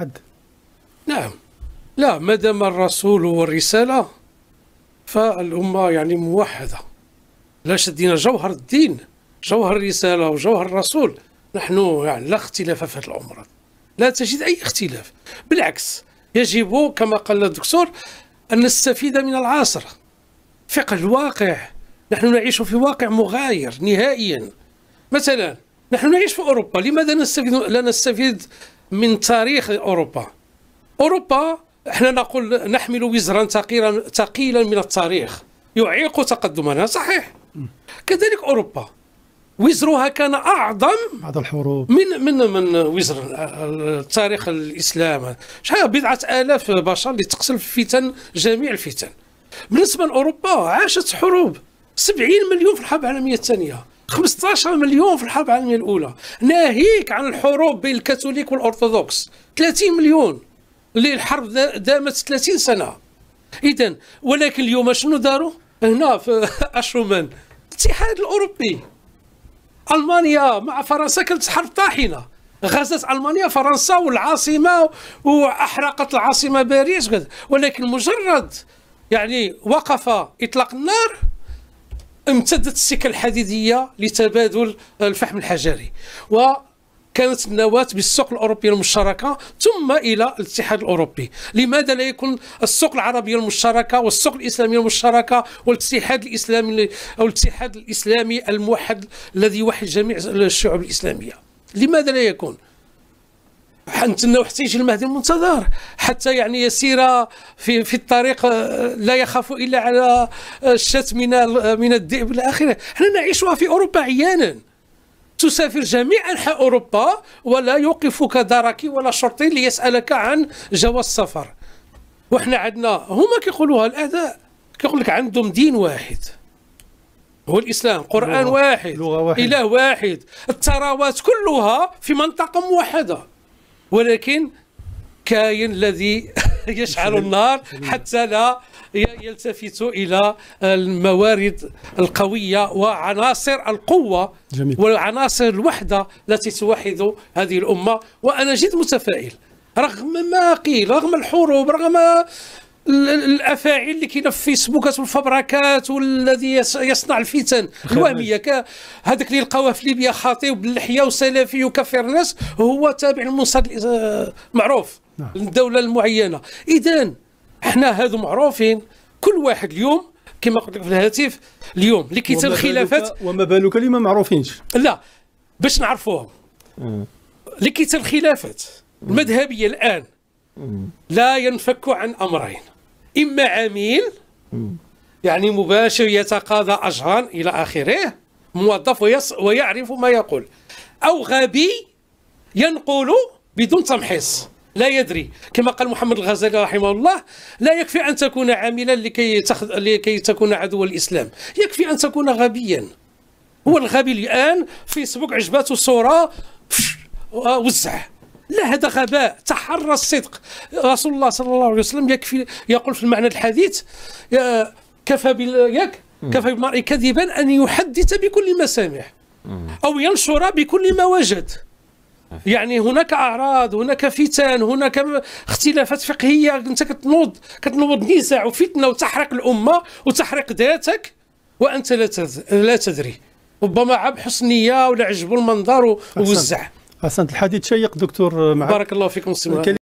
حد نعم لا ما دام الرسول والرسالة فالأمة يعني موحدة لا شدينا جوهر الدين جوهر الرسالة وجوهر الرسول نحن يعني لا اختلاف في هذه الامور لا تجد أي اختلاف بالعكس يجب كما قال الدكتور أن نستفيد من العصر فقه الواقع نحن نعيش في واقع مغاير نهائيا مثلا نحن نعيش في أوروبا لماذا نستفيد لا نستفيد من تاريخ اوروبا اوروبا احنا نقول نحمل وزرا ثقيلا ثقيلا من التاريخ يعيق تقدمنا صحيح كذلك اوروبا وزرها كان اعظم بعد الحروب من من من وزر التاريخ الاسلام شحال بضعه الاف بشر اللي تقتل في فتن جميع الفتن بالنسبه لاوروبا عاشت حروب 70 مليون في الحرب العالميه الثانيه 15 مليون في الحرب العالميه الاولى ناهيك عن الحروب بين الكاثوليك والارثوذكس 30 مليون اللي الحرب دامت 30 سنه اذا ولكن اليوم شنو داروا هنا في اشرومان الاتحاد الاوروبي المانيا مع فرنسا كانت حرب طاحنه غزت المانيا فرنسا والعاصمه واحرقت العاصمه باريس ولكن مجرد يعني وقف اطلاق النار امتدت السكة الحديدية لتبادل الفحم الحجري و كانت النواة بالسوق الأوروبية المشتركة ثم إلى الاتحاد الأوروبي لماذا لا يكون السوق العربية المشتركة والسوق الإسلامية المشتركة والاتحاد الإسلامي أو الاتحاد الإسلامي الموحد الذي يوحد جميع الشعوب الإسلامية لماذا لا يكون؟ حنتناو حتى يجي المهدي المنتظر حتى يعني يسير في في الطريق آه، لا يخاف الا على آه، الشت من آه، من الذئب الى اخره حنا نعيشها في اوروبا عيانا تسافر جميع انحاء اوروبا ولا يوقفك دركي ولا شرطي ليسالك عن جواز السفر وحنا عندنا هما كيقولوها الاعداء كيقول لك عندهم دين واحد هو الاسلام قران لغة. واحد لغه واحد اله واحد الثروات كلها في منطقه موحده ولكن كائن الذي يشعل النار حتى لا يلتفت الى الموارد القويه وعناصر القوه جميل. وعناصر الوحده التي توحد هذه الامه وانا جد متفائل رغم ما قيل رغم الحروب رغم الافاعيل اللي كاينه في فيسبوك والفبركات والذي يصنع الفتن الوهميه هذاك اللي لقاوه في ليبيا خاطي وباللحيه وسلفي وكفر الناس هو تابع للمنصب معروف للدوله نعم. المعينه اذا حنا هادو معروفين كل واحد اليوم كما قلت لك في الهاتف اليوم اللي كيتم الخلافات وما بالك اللي ما معروفينش لا باش نعرفوهم آه. اللي كيتم الخلافات المذهبيه الان لا ينفك عن امرين إما عميل يعني مباشر يتقاضى أجرا إلى آخره موظف ويعرف ما يقول أو غبي ينقل بدون تمحيص لا يدري كما قال محمد الغزالي رحمه الله لا يكفي أن تكون عاملا لكي, تخ... لكي تكون عدو الإسلام يكفي أن تكون غبيا هو الغبي الآن فيسبوك عجباته صورة وزعه لا هذا غباء تحرى الصدق رسول الله صلى الله عليه وسلم يكفي يقول في المعنى الحديث كفى بالياك كفى بالمرء كذبا ان يحدث بكل ما سمع او ينشر بكل ما وجد يعني هناك اعراض هناك فتن هناك اختلافات فقهيه انت كتنوض كتنوض نزاع وفتنه وتحرق الامه وتحرق ذاتك وانت لا لا تدري ربما عب حسنيه ولا عجبو المنظر ووزع حسن الحديث شيق دكتور معك بارك الله فيكم سي